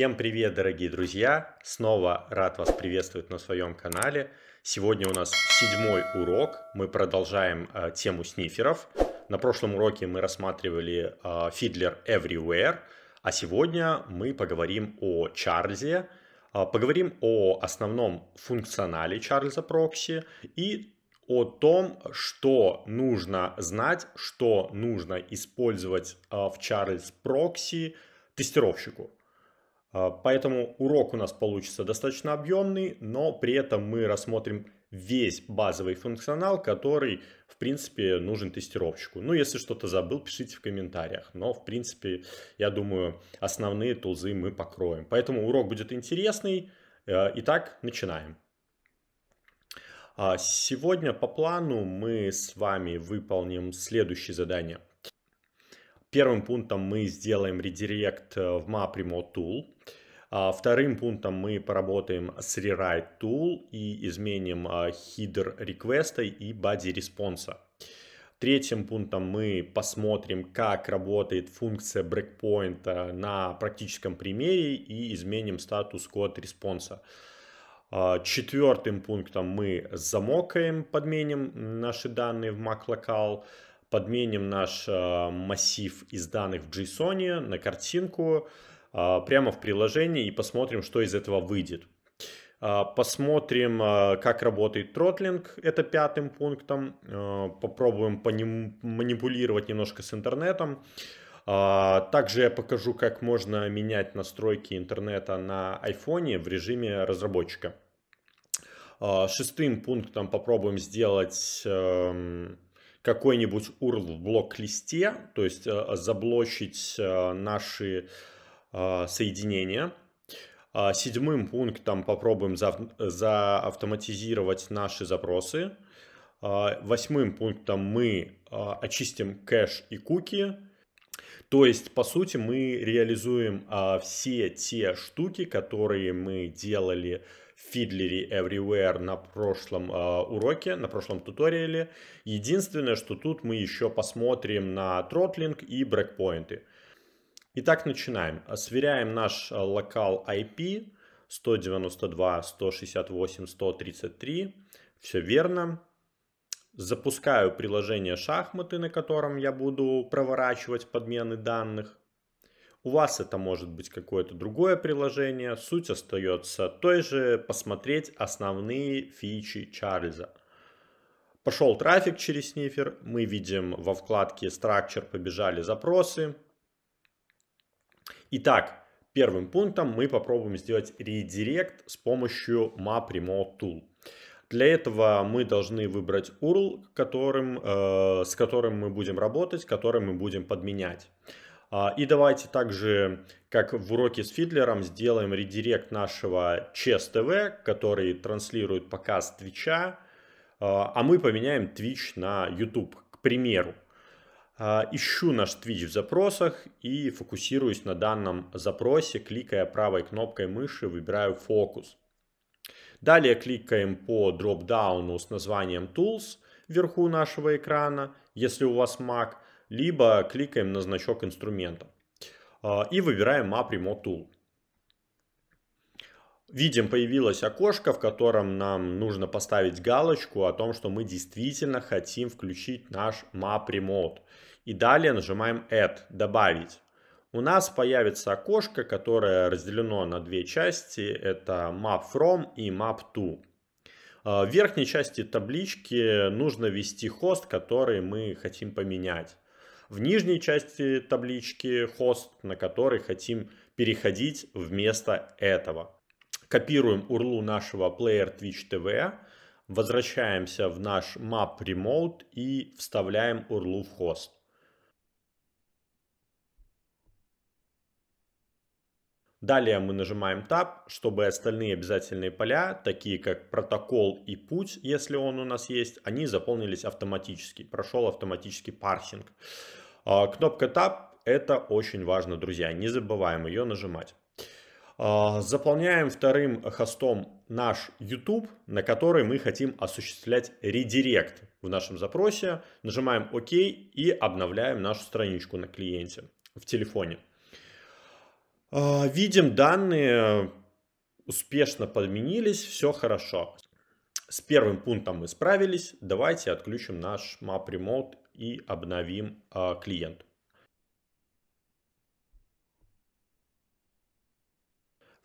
Всем привет, дорогие друзья! Снова рад вас приветствовать на своем канале. Сегодня у нас седьмой урок. Мы продолжаем э, тему сниферов. На прошлом уроке мы рассматривали э, Fiddler Everywhere, а сегодня мы поговорим о Чарльзе, э, поговорим о основном функционале Чарльза Прокси и о том, что нужно знать, что нужно использовать э, в Чарльз Прокси тестировщику. А, поэтому урок у нас получится достаточно объемный, но при этом мы рассмотрим весь базовый функционал, который, в принципе, нужен тестировщику. Ну, если что-то забыл, пишите в комментариях. Но, в принципе, я думаю, основные тулзы мы покроем. Поэтому урок будет интересный. Э, итак, начинаем. А, сегодня по плану мы с вами выполним следующее задание – Первым пунктом мы сделаем редирект э, в MapRemote Tool. А вторым пунктом мы поработаем с Rewrite Tool и изменим header а, request и body response. Третьим пунктом мы посмотрим, как работает функция breakpoint э, на практическом примере и изменим статус код респонса. А четвертым пунктом мы замокаем, подменим наши данные в MacLocal подменим наш э, массив из данных в JSON на картинку э, прямо в приложении и посмотрим, что из этого выйдет. Э, посмотрим, как работает тротлинг, это пятым пунктом. Попробуем манипулировать немножко с интернетом. Также я покажу, как можно менять настройки интернета на iPhone в режиме разработчика. Шестым пунктом попробуем сделать эм, какой-нибудь URL в блок-листе, то есть э, заблочить э, наши э, соединения. А седьмым пунктом попробуем заавтоматизировать наши запросы. А восьмым пунктом мы очистим кэш и куки. То есть, по сути, мы реализуем а, все те штуки, которые мы делали Fiddlery Everywhere на прошлом э, уроке, на прошлом туториале. Единственное, что тут мы еще посмотрим на тротлинг и брекпоинты. Итак, начинаем. Сверяем наш а, локал IP 192.168.133. Все верно. Запускаю приложение шахматы, на котором я буду проворачивать подмены данных. У вас это может быть какое-то другое приложение. Суть остается той же, посмотреть основные фичи Чарльза. Пошел трафик через снифер, мы видим во вкладке Structure побежали запросы. Итак, первым пунктом мы попробуем сделать редирект с помощью Map Remote Tool. Для этого мы должны выбрать URL, которым, э, с которым мы будем работать, который мы будем подменять. А, и давайте также, как в уроке с Фидлером, сделаем редирект нашего Chess TV, который транслирует показ Твича, а, а мы поменяем Twitch на YouTube, к примеру. А, ищу наш Twitch в запросах и фокусируюсь на данном запросе, кликая правой кнопкой мыши, выбираю фокус. Далее кликаем по дропдауну с названием Tools вверху нашего экрана, если у вас Mac – либо кликаем на значок инструмента а, и выбираем Map Remote Tool. Видим, появилось окошко, в котором нам нужно поставить галочку о том, что мы действительно хотим включить наш Map Remote. И далее нажимаем Add, добавить. У нас появится окошко, которое разделено на две части. Это Map From и Map To. А, в верхней части таблички нужно ввести хост, который мы хотим поменять в нижней части таблички хост, на который хотим переходить вместо этого. Копируем урлу нашего Player Twitch TV, возвращаемся в наш Map Remote и вставляем урлу в хост. Далее мы нажимаем Tab, чтобы остальные обязательные поля, такие как протокол и путь, если он у нас есть, они заполнились автоматически, прошел автоматический парсинг. А, кнопка Tab – это очень важно, друзья, не забываем ее нажимать. А, заполняем вторым хостом наш YouTube, на который мы хотим осуществлять редирект в нашем запросе. Нажимаем ОК и обновляем нашу страничку на клиенте в телефоне. А, видим данные, успешно подменились, все хорошо. С первым пунктом мы справились. Давайте отключим наш Map Remote и обновим а, клиент.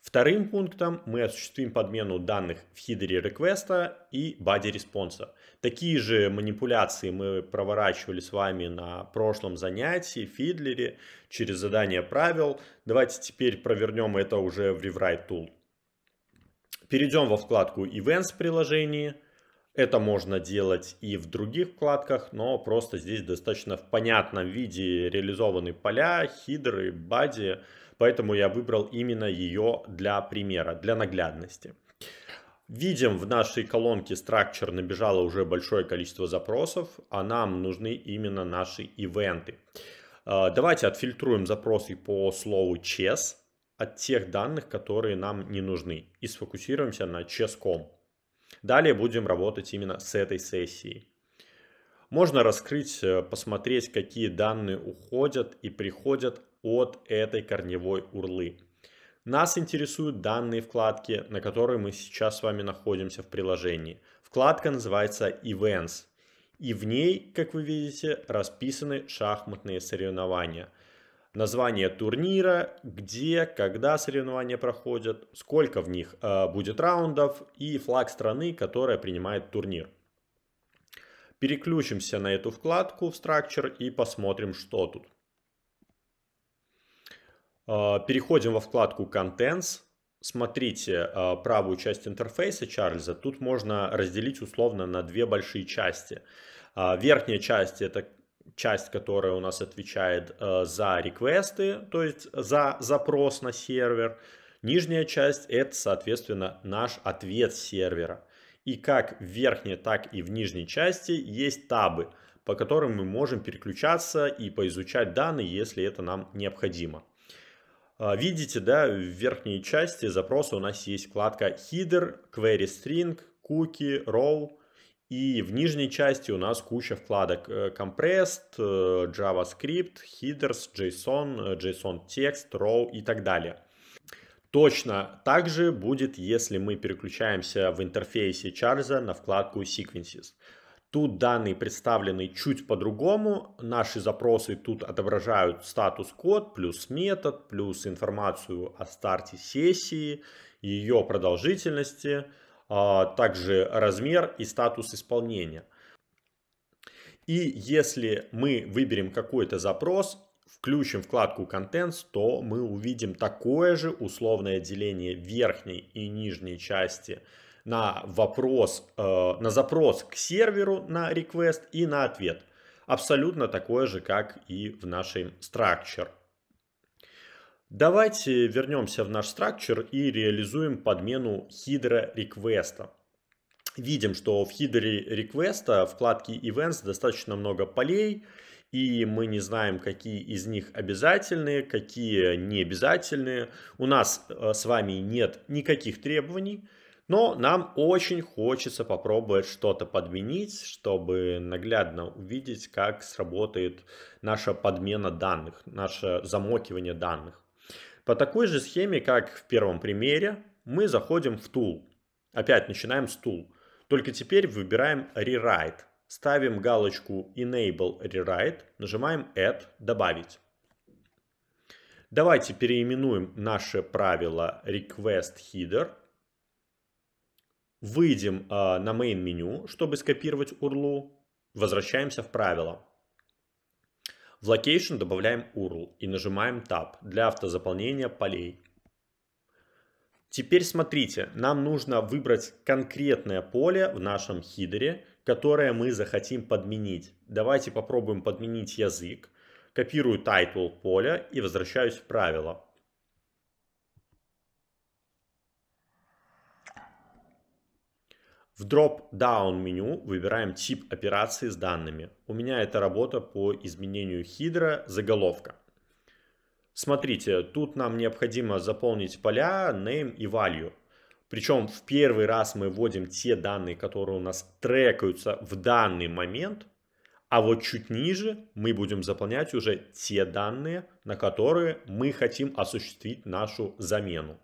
Вторым пунктом мы осуществим подмену данных в хидере реквеста и баде респонса. Такие же манипуляции мы проворачивали с вами на прошлом занятии в Фидлере через задание правил. Давайте теперь провернем это уже в Rewrite Tool. Перейдем во вкладку Events приложения это можно делать и в других вкладках, но просто здесь достаточно в понятном виде реализованы поля, хидры, бади, поэтому я выбрал именно ее для примера, для наглядности. Видим, в нашей колонке Structure набежало уже большое количество запросов, а нам нужны именно наши ивенты. А, давайте отфильтруем запросы по слову chess от тех данных, которые нам не нужны, и сфокусируемся на chess.com. Далее будем работать именно с этой сессией. Можно раскрыть, э, посмотреть, какие данные уходят и приходят от этой корневой урлы. Нас интересуют данные вкладки, на которой мы сейчас с вами находимся в приложении. Вкладка называется Events. И в ней, как вы видите, расписаны шахматные соревнования название турнира, где, когда соревнования проходят, сколько в них э, будет раундов и флаг страны, которая принимает турнир. Переключимся на эту вкладку в Structure и посмотрим, что тут. Э, переходим во вкладку Contents. Смотрите э, правую часть интерфейса Чарльза. Тут можно разделить условно на две большие части. Э, верхняя часть это часть, которая у нас отвечает э, за реквесты, то есть за запрос на сервер. Нижняя часть это, соответственно, наш ответ сервера. И как в верхней, так и в нижней части есть табы, по которым мы можем переключаться и поизучать данные, если это нам необходимо. Э, видите, да, в верхней части запроса у нас есть вкладка header, query string, cookie, role. И в нижней части у нас куча вкладок э, Compressed, э, JavaScript, Headers, JSON, э, JSON Text, raw и так далее. Точно так же будет, если мы переключаемся в интерфейсе Charles на вкладку Sequences. Тут данные представлены чуть по-другому. Наши запросы тут отображают статус-код, плюс метод, плюс информацию о старте сессии, ее продолжительности – а, также размер и статус исполнения. И если мы выберем какой-то запрос, включим вкладку контент, то мы увидим такое же условное деление верхней и нижней части на вопрос, э, на запрос к серверу, на request и на ответ. Абсолютно такое же, как и в нашем structure. Давайте вернемся в наш structure и реализуем подмену хидра реквеста. Видим, что в хидре реквеста вкладке events достаточно много полей, и мы не знаем, какие из них обязательные, какие не обязательные. У нас э, с вами нет никаких требований, но нам очень хочется попробовать что-то подменить, чтобы наглядно увидеть, как сработает наша подмена данных, наше замокивание данных. По такой же схеме, как в первом примере, мы заходим в Tool. Опять начинаем с Tool. Только теперь выбираем Rewrite. Ставим галочку Enable Rewrite, нажимаем Add, добавить. Давайте переименуем наше правило Request Header. Выйдем э, на main меню, чтобы скопировать URL, Возвращаемся в правило. В location добавляем URL и нажимаем Tab для автозаполнения полей. Теперь смотрите, нам нужно выбрать конкретное поле в нашем хидере, которое мы захотим подменить. Давайте попробуем подменить язык. Копирую title поля и возвращаюсь в правила. В drop-down меню выбираем тип операции с данными. У меня это работа по изменению хидра заголовка. Смотрите, тут нам необходимо заполнить поля name и value. Причем в первый раз мы вводим те данные, которые у нас трекаются в данный момент, а вот чуть ниже мы будем заполнять уже те данные, на которые мы хотим осуществить нашу замену.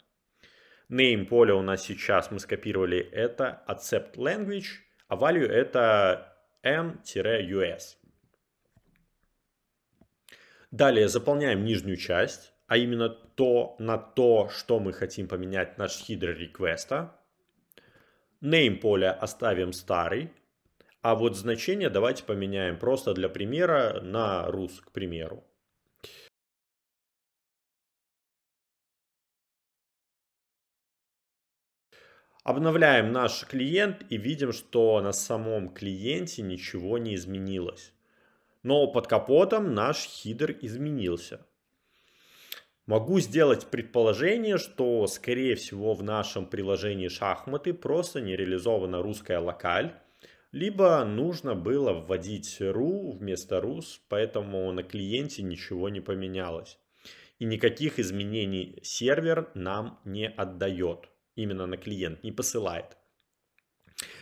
Name поле у нас сейчас мы скопировали это accept language, а value это m-us. Далее заполняем нижнюю часть, а именно то, на то, что мы хотим поменять наш хидр реквеста. Name поле оставим старый, а вот значение давайте поменяем просто для примера на рус, к примеру. Обновляем наш клиент и видим, что на самом клиенте ничего не изменилось. Но под капотом наш хидер изменился. Могу сделать предположение, что, скорее всего, в нашем приложении шахматы просто не реализована русская локаль, либо нужно было вводить ru вместо рус, поэтому на клиенте ничего не поменялось. И никаких изменений сервер нам не отдает именно на клиент, не посылает.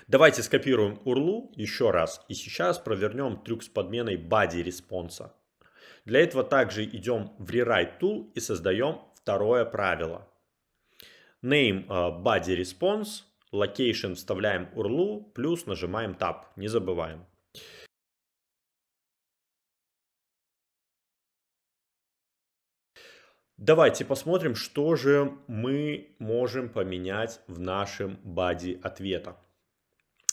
Давайте скопируем URL еще раз и сейчас провернем трюк с подменой body респонса. Для этого также идем в Rewrite Tool и создаем второе правило. Name э, body response, location вставляем URL, плюс нажимаем Tab, не забываем. Давайте посмотрим, что же мы можем поменять в нашем баде ответа.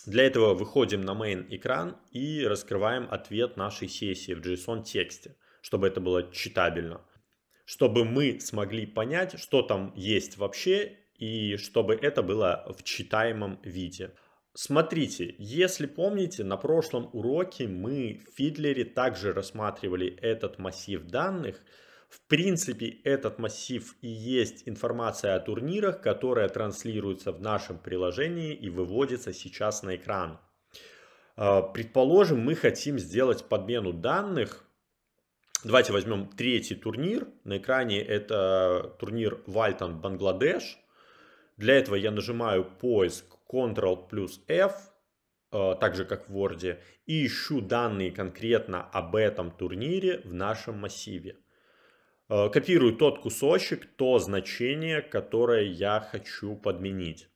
Для этого выходим на main экран и раскрываем ответ нашей сессии в JSON тексте, чтобы это было читабельно. Чтобы мы смогли понять, что там есть вообще и чтобы это было в читаемом виде. Смотрите, если помните, на прошлом уроке мы в Фидлере также рассматривали этот массив данных – в принципе, этот массив и есть информация о турнирах, которая транслируется в нашем приложении и выводится сейчас на экран. А, предположим, мы хотим сделать подмену данных. Давайте возьмем третий турнир. На экране это турнир Вальтон Бангладеш. Для этого я нажимаю поиск Ctrl плюс F, а, так же как в Word, и ищу данные конкретно об этом турнире в нашем массиве. Э, копирую тот кусочек, то значение, которое я хочу подменить.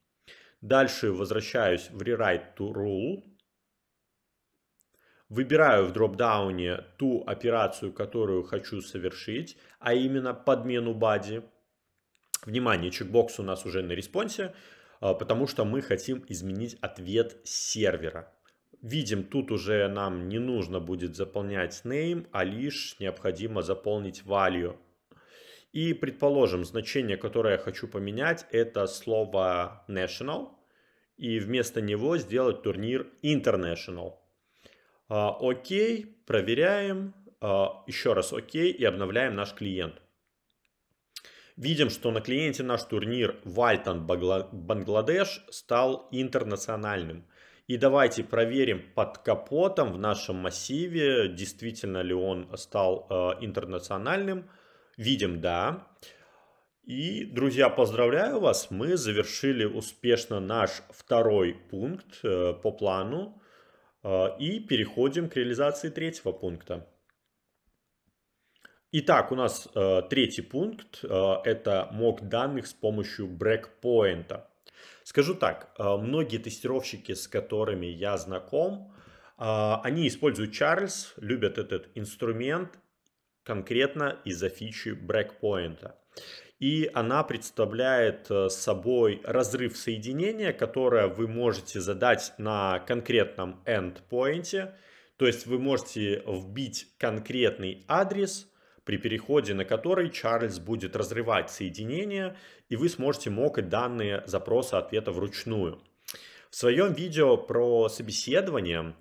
Дальше возвращаюсь в Rewrite to Rule. Выбираю в дропдауне ту операцию, которую хочу совершить, а именно подмену бади. Внимание, чекбокс у нас уже на респонсе, э, потому что мы хотим изменить ответ сервера. Видим, тут уже нам не нужно будет заполнять name, а лишь необходимо заполнить value. И предположим, значение, которое я хочу поменять, это слово national. И вместо него сделать турнир international. А, окей, проверяем. А, еще раз окей и обновляем наш клиент. Видим, что на клиенте наш турнир Вальтон Бангладеш стал интернациональным. И давайте проверим под капотом в нашем массиве, действительно ли он стал э, интернациональным. Видим, да. И, друзья, поздравляю вас, мы завершили успешно наш второй пункт э, по плану э, и переходим к реализации третьего пункта. Итак, у нас э, третий пункт э, это мок данных с помощью брекпоинта. Скажу так, э, многие тестировщики, с которыми я знаком, а, они используют Charles, любят этот инструмент конкретно из-за фичи брекпоинта. И она представляет э, собой разрыв соединения, которое вы можете задать на конкретном endpoint. То есть вы можете вбить конкретный адрес – при переходе на который Чарльз будет разрывать соединение, и вы сможете мокать данные запроса ответа вручную. В своем видео про собеседование,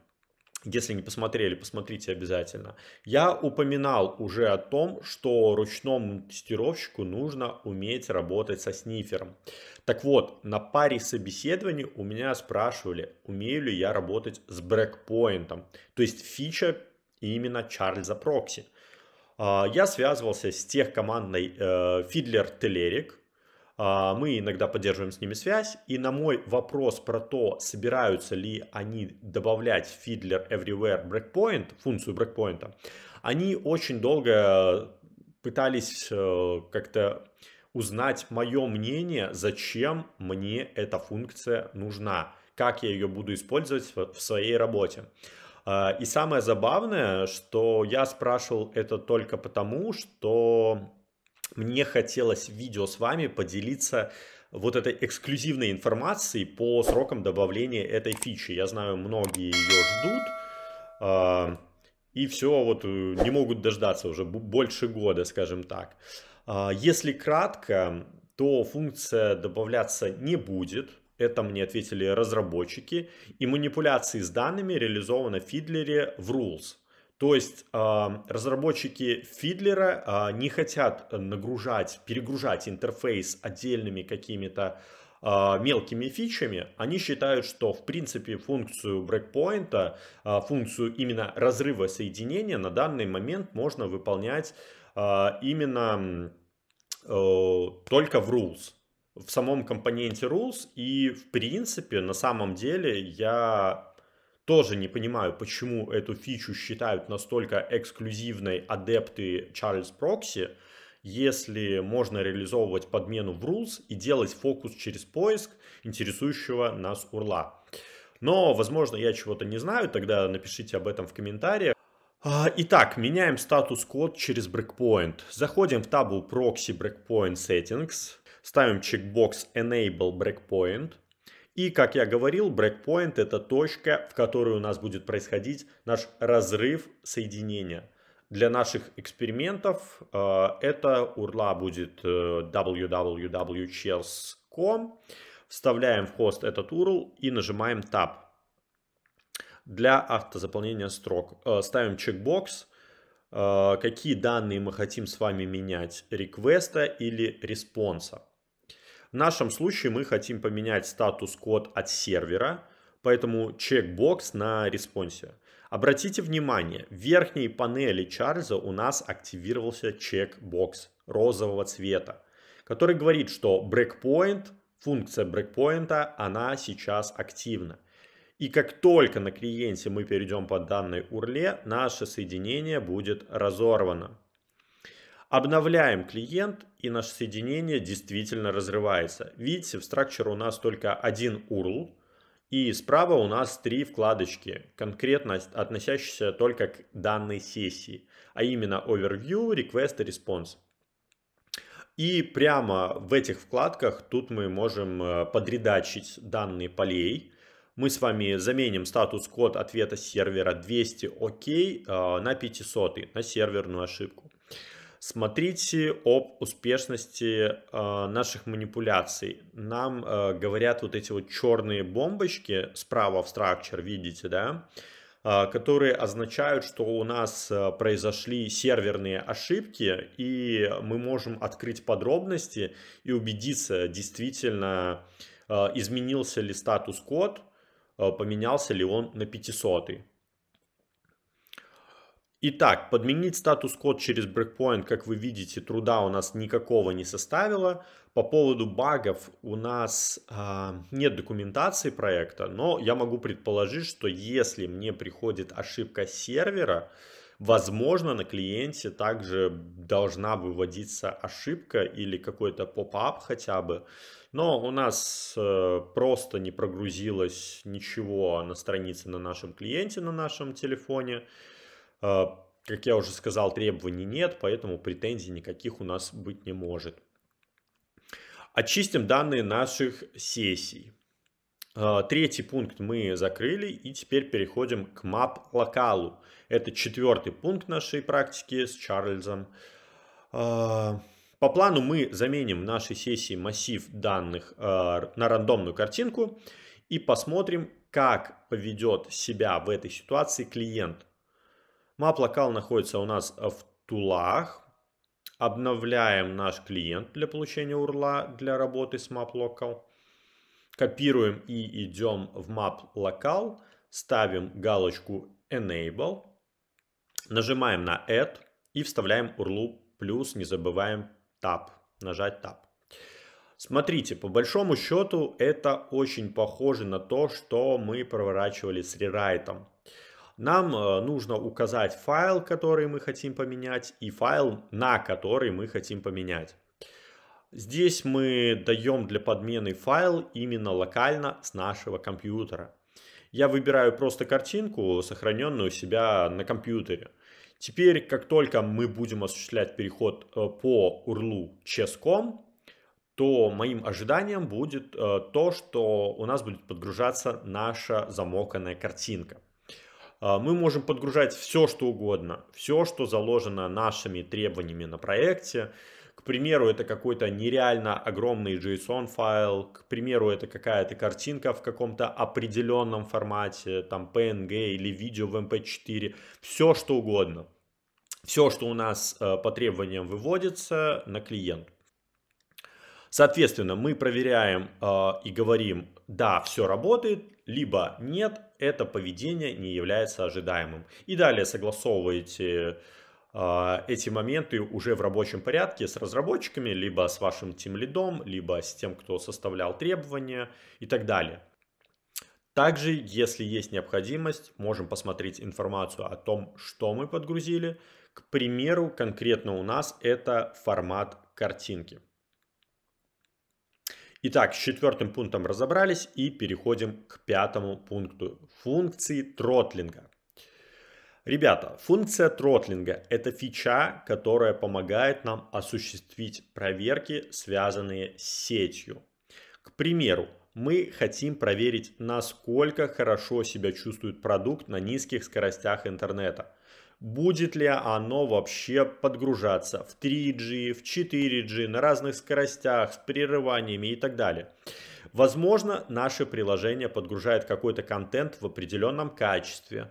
если не посмотрели, посмотрите обязательно, я упоминал уже о том, что ручному тестировщику нужно уметь работать со снифером. Так вот, на паре собеседований у меня спрашивали, умею ли я работать с брекпоинтом, то есть фича именно Чарльза Прокси. А, я связывался с тех командной Фидлер э, Телерик. А, мы иногда поддерживаем с ними связь. И на мой вопрос про то, собираются ли они добавлять в Fiddler Everywhere Breakpoint, функцию брекпоинта, они очень долго пытались э, как-то узнать мое мнение, зачем мне эта функция нужна, как я ее буду использовать в своей работе. А, и самое забавное, что я спрашивал это только потому, что мне хотелось в видео с вами поделиться вот этой эксклюзивной информацией по срокам добавления этой фичи. Я знаю, многие ее ждут, а, и все, вот э, не могут дождаться уже больше года, скажем так. А, если кратко, то функция добавляться не будет, это мне ответили разработчики. И манипуляции с данными реализованы в Фидлере в Rules. То есть а, разработчики Фидлера а, не хотят нагружать, перегружать интерфейс отдельными какими-то а, мелкими фичами, они считают, что в принципе функцию брекпоинта, функцию именно разрыва соединения на данный момент можно выполнять именно э, только в rules в самом компоненте rules. И, в принципе, на самом деле я тоже не понимаю, почему эту фичу считают настолько эксклюзивной адепты Charles Proxy, если можно реализовывать подмену в rules и делать фокус через поиск интересующего нас урла. Но, возможно, я чего-то не знаю, тогда напишите об этом в комментариях. А, итак, меняем статус-код через breakpoint. Заходим в табу Proxy Breakpoint Settings. Ставим чекбокс Enable Breakpoint. И, как я говорил, breakpoint это точка, в которой у нас будет происходить наш разрыв соединения. Для наших экспериментов э, это url будет э, www.chess.com. Вставляем в хост этот URL и нажимаем Tab. Для автозаполнения строк э, ставим чекбокс, э, какие данные мы хотим с вами менять, реквеста или респонса. В нашем случае мы хотим поменять статус-код от сервера, поэтому чекбокс на респонсе. Обратите внимание, в верхней панели Чарльза у нас активировался чекбокс розового цвета, который говорит, что breakpoint функция брекпоинта, она сейчас активна. И как только на клиенте мы перейдем по данной урле, наше соединение будет разорвано. Обновляем клиент и наше соединение действительно разрывается. Видите, в Structure у нас только один URL, и справа у нас три вкладочки, конкретно относящиеся только к данной сессии, а именно Overview, Request и Response. И прямо в этих вкладках тут мы можем э, подредачить данные полей. Мы с вами заменим статус-код ответа сервера 200 ОК OK на 500 на серверную ошибку. Смотрите об успешности э, наших манипуляций. Нам э, говорят вот эти вот черные бомбочки справа в structure, видите, да? Э, которые означают, что у нас э, произошли серверные ошибки, и мы можем открыть подробности и убедиться, действительно э, изменился ли статус-код, поменялся ли он на 500. -й. Итак, подменить статус-код через breakpoint, как вы видите, труда у нас никакого не составило. По поводу багов у нас э, нет документации проекта, но я могу предположить, что если мне приходит ошибка сервера, возможно, на клиенте также должна выводиться ошибка или какой-то поп-ап хотя бы. Но у нас э, просто не прогрузилось ничего на странице на нашем клиенте, на нашем телефоне. Э, как я уже сказал, требований нет, поэтому претензий никаких у нас быть не может. Очистим данные наших сессий. Э, третий пункт мы закрыли и теперь переходим к map локалу. Это четвертый пункт нашей практики с Чарльзом. Э, по плану мы заменим в нашей сессии массив данных на рандомную картинку и посмотрим, как поведет себя в этой ситуации клиент. Map-локал находится у нас э, в тулах. Обновляем наш клиент для получения URL для работы с map Local. Копируем и идем в map Local. Ставим галочку Enable. Нажимаем на Add и вставляем URL плюс не забываем Tab. Нажать Tab. Смотрите, по большому счету это очень похоже на то, что мы проворачивали с рерайтом нам э, нужно указать файл, который мы хотим поменять, и файл, на который мы хотим поменять. Здесь мы даем для подмены файл именно локально с нашего компьютера. Я выбираю просто картинку, сохраненную у себя на компьютере. Теперь, как только мы будем осуществлять переход э, по URL chess.com, то моим ожиданием будет э, то, что у нас будет подгружаться наша замоканная картинка. А, мы можем подгружать все, что угодно, все, что заложено нашими требованиями на проекте. К примеру, это какой-то нереально огромный JSON файл, к примеру, это какая-то картинка в каком-то определенном формате, там PNG или видео в MP4, все что угодно. Все, что у нас э, по требованиям выводится на клиент. Соответственно, мы проверяем э, и говорим, да, все работает, либо нет, это поведение не является ожидаемым. И далее согласовываете а, эти моменты уже в рабочем порядке с разработчиками, либо с вашим тим лидом, либо с тем, кто составлял требования и так далее. Также, если есть необходимость, можем посмотреть информацию о том, что мы подгрузили. К примеру, конкретно у нас это формат картинки. Итак, с четвертым пунктом разобрались и переходим к пятому пункту функции тротлинга. Ребята, функция тротлинга – это фича, которая помогает нам осуществить проверки, связанные с сетью. К примеру, мы хотим проверить, насколько хорошо себя чувствует продукт на низких скоростях интернета – будет ли оно вообще подгружаться в 3G, в 4G, на разных скоростях, с прерываниями и так далее. Возможно, наше приложение подгружает какой-то контент в определенном качестве.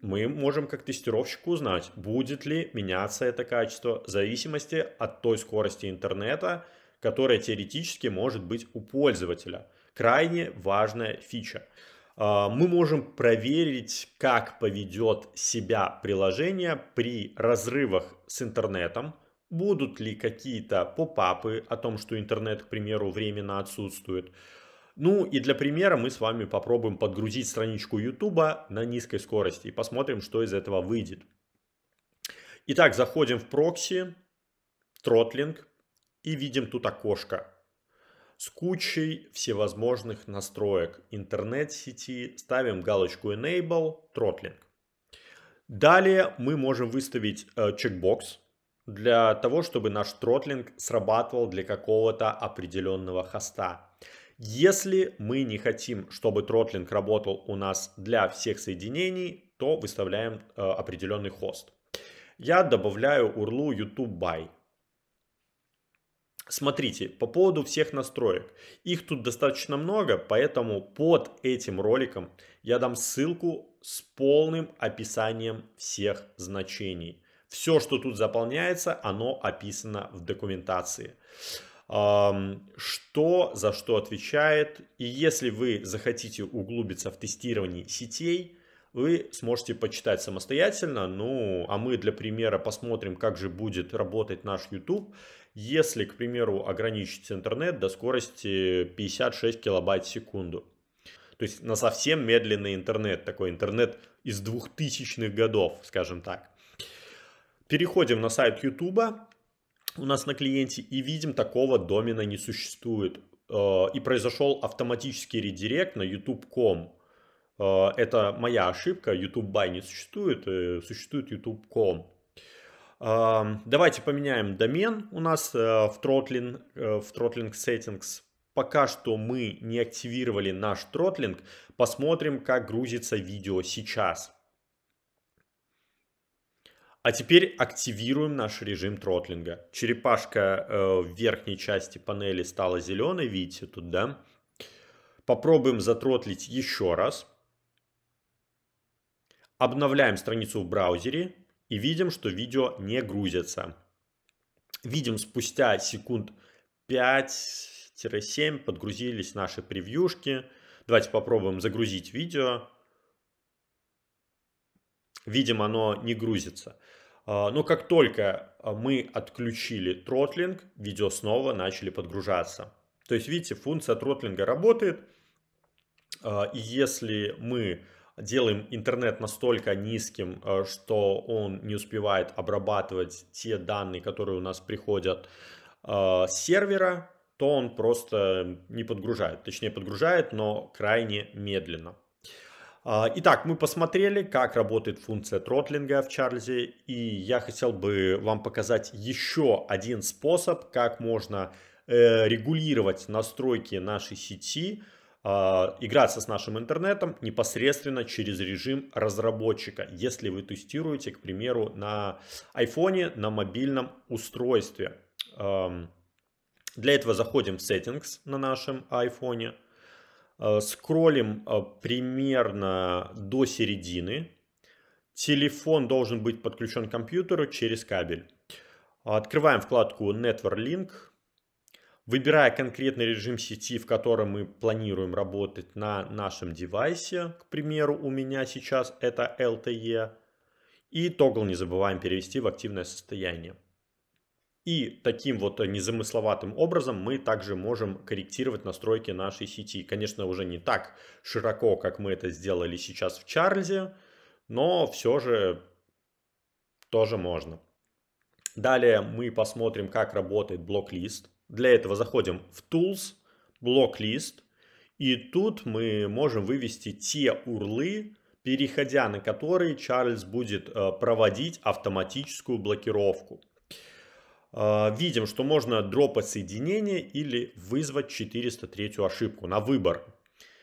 Мы можем как тестировщик узнать, будет ли меняться это качество в зависимости от той скорости интернета, которая теоретически может быть у пользователя. Крайне важная фича. А, мы можем проверить, как поведет себя приложение при разрывах с интернетом, будут ли какие-то попапы о том, что интернет, к примеру, временно отсутствует. Ну и для примера мы с вами попробуем подгрузить страничку YouTube на низкой скорости и посмотрим, что из этого выйдет. Итак, заходим в прокси, тротлинг и видим тут окошко с кучей всевозможных настроек интернет-сети. Ставим галочку Enable, Throttling. Далее мы можем выставить э, чекбокс для того, чтобы наш тротлинг срабатывал для какого-то определенного хоста. Если мы не хотим, чтобы тротлинг работал у нас для всех соединений, то выставляем э, определенный хост. Я добавляю урлу YouTube by. Смотрите, по поводу всех настроек. Их тут достаточно много, поэтому под этим роликом я дам ссылку с полным описанием всех значений. Все, что тут заполняется, оно описано в документации. Что за что отвечает. И если вы захотите углубиться в тестирование сетей, вы сможете почитать самостоятельно. Ну, а мы для примера посмотрим, как же будет работать наш YouTube если, к примеру, ограничить интернет до скорости 56 килобайт в секунду. То есть на совсем медленный интернет, такой интернет из 2000-х годов, скажем так. Переходим на сайт YouTube у нас на клиенте и видим, такого домена не существует. Э, и произошел автоматический редирект на youtube.com. Э, это моя ошибка, YouTube не существует, э, существует YouTube.com. Давайте поменяем домен у нас э, в Throttling, э, в Throttling Settings. Пока что мы не активировали наш тротлинг. Посмотрим, как грузится видео сейчас. А теперь активируем наш режим тротлинга. Черепашка э, в верхней части панели стала зеленой, видите тут, да? Попробуем затротлить еще раз. Обновляем страницу в браузере и видим, что видео не грузится. Видим спустя секунд 5-7 подгрузились наши превьюшки. Давайте попробуем загрузить видео. Видим, оно не грузится. А, но как только а, мы отключили тротлинг, видео снова начали подгружаться. То есть, видите, функция тротлинга работает. А, и если мы делаем интернет настолько низким, э, что он не успевает обрабатывать те данные, которые у нас приходят э, с сервера, то он просто не подгружает. Точнее, подгружает, но крайне медленно. А, итак, мы посмотрели, как работает функция тротлинга в Чарльзе, и я хотел бы вам показать еще один способ, как можно э, регулировать настройки нашей сети, а, играться с нашим интернетом непосредственно через режим разработчика, если вы тестируете, к примеру, на iPhone, на мобильном устройстве. Для этого заходим в Settings на нашем iPhone, а, скроллим а, примерно до середины. Телефон должен быть подключен к компьютеру через кабель. Открываем вкладку Network Link, Выбирая конкретный режим сети, в котором мы планируем работать на нашем девайсе, к примеру, у меня сейчас это LTE, и тогл не забываем перевести в активное состояние. И таким вот незамысловатым образом мы также можем корректировать настройки нашей сети. Конечно, уже не так широко, как мы это сделали сейчас в Чарльзе, но все же тоже можно. Далее мы посмотрим, как работает блок-лист. Для этого заходим в Tools, Block List, и тут мы можем вывести те урлы, переходя на которые Charles будет э, проводить автоматическую блокировку. Э, видим, что можно дропать соединение или вызвать 403 ошибку на выбор.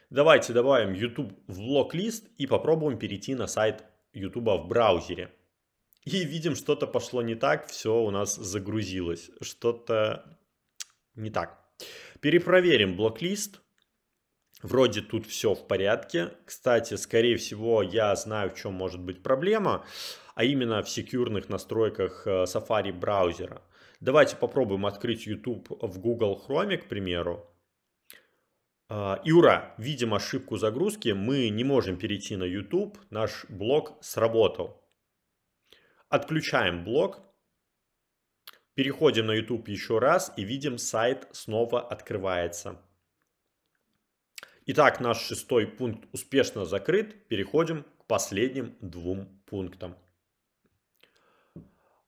Давайте добавим YouTube в блок-лист и попробуем перейти на сайт YouTube в браузере. И видим, что-то пошло не так, все у нас загрузилось. Что-то не так. Перепроверим блоклист. Вроде тут все в порядке. Кстати, скорее всего, я знаю, в чем может быть проблема, а именно в секьюрных настройках э, Safari браузера. Давайте попробуем открыть YouTube в Google Chrome, к примеру. А, и ура, видим ошибку загрузки, мы не можем перейти на YouTube, наш блок сработал. Отключаем блок, Переходим на YouTube еще раз и видим, сайт снова открывается. Итак, наш шестой пункт успешно закрыт. Переходим к последним двум пунктам.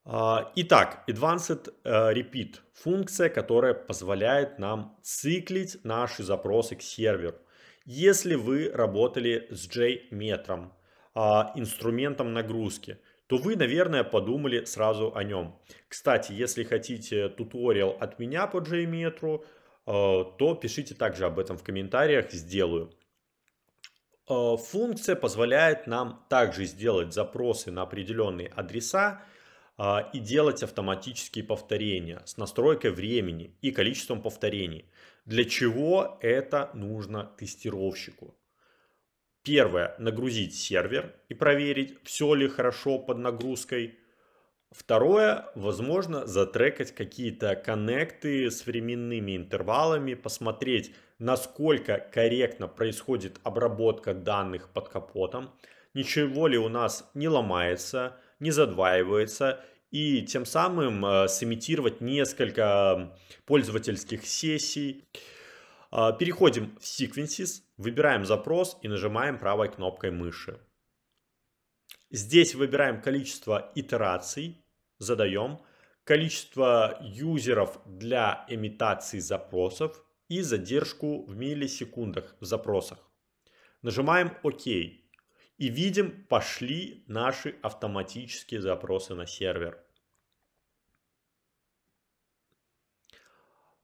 А, итак, Advanced э, Repeat – функция, которая позволяет нам циклить наши запросы к серверу. Если вы работали с JMeter, а, инструментом нагрузки – то вы, наверное, подумали сразу о нем. Кстати, если хотите туториал от меня по JMetra, э, то пишите также об этом в комментариях, сделаю. Э, функция позволяет нам также сделать запросы на определенные адреса э, и делать автоматические повторения с настройкой времени и количеством повторений. Для чего это нужно тестировщику? Первое, нагрузить сервер и проверить, все ли хорошо под нагрузкой. Второе, возможно, затрекать какие-то коннекты с временными интервалами, посмотреть, насколько корректно происходит обработка данных под капотом, ничего ли у нас не ломается, не задваивается, и тем самым э, сымитировать несколько пользовательских сессий. А, переходим в Sequences, выбираем запрос и нажимаем правой кнопкой мыши. Здесь выбираем количество итераций, задаем, количество юзеров для имитации запросов и задержку в миллисекундах в запросах. Нажимаем ОК и видим, пошли наши автоматические запросы на сервер.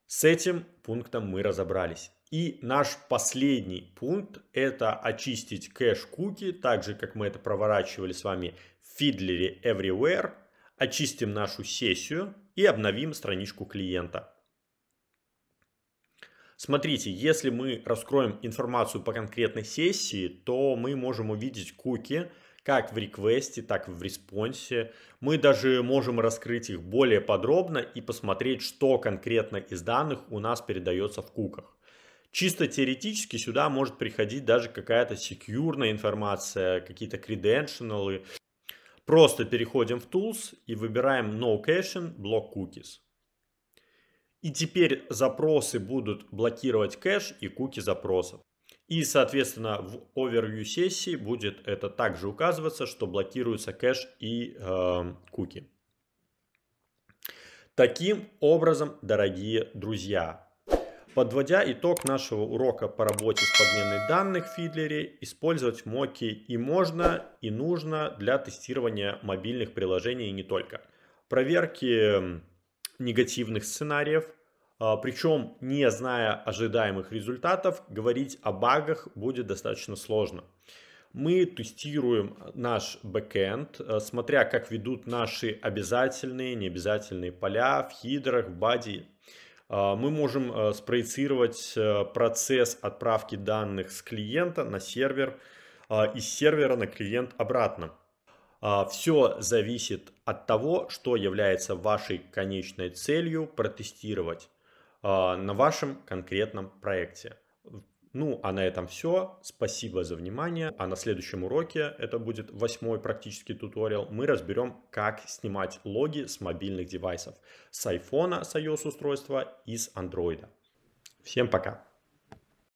С этим пунктом мы разобрались. И наш последний пункт – это очистить кэш-куки, так же, как мы это проворачивали с вами в Fiddler Everywhere. Очистим нашу сессию и обновим страничку клиента. Смотрите, если мы раскроем информацию по конкретной сессии, то мы можем увидеть куки – как в реквесте, так и в респонсе. Мы даже можем раскрыть их более подробно и посмотреть, что конкретно из данных у нас передается в куках. Чисто теоретически сюда может приходить даже какая-то секьюрная информация, какие-то креденшнлы. Просто переходим в Tools и выбираем No Caching Block Cookies. И теперь запросы будут блокировать кэш и куки запросов. И, соответственно, в overview сессии будет это также указываться, что блокируется кэш и э, куки. Таким образом, дорогие друзья, Подводя итог нашего урока по работе с подменой данных в Фидлере, использовать моки и можно, и нужно для тестирования мобильных приложений и не только. Проверки эм, негативных сценариев, а, Причем, не зная ожидаемых результатов, говорить о багах будет достаточно сложно. Мы тестируем наш бэкэнд, э, смотря как ведут наши обязательные, необязательные поля в хидрах, в бади. А, мы можем э, спроецировать э, процесс отправки данных с клиента на сервер а, и сервера на клиент обратно. Все зависит от того, что является вашей конечной целью протестировать. А, на вашем конкретном проекте. Ну, а на этом все. Спасибо за внимание. А на следующем уроке, это будет восьмой практический туториал, мы разберем, как снимать логи с мобильных девайсов. С iPhone, с iOS устройства и с Android. Всем пока!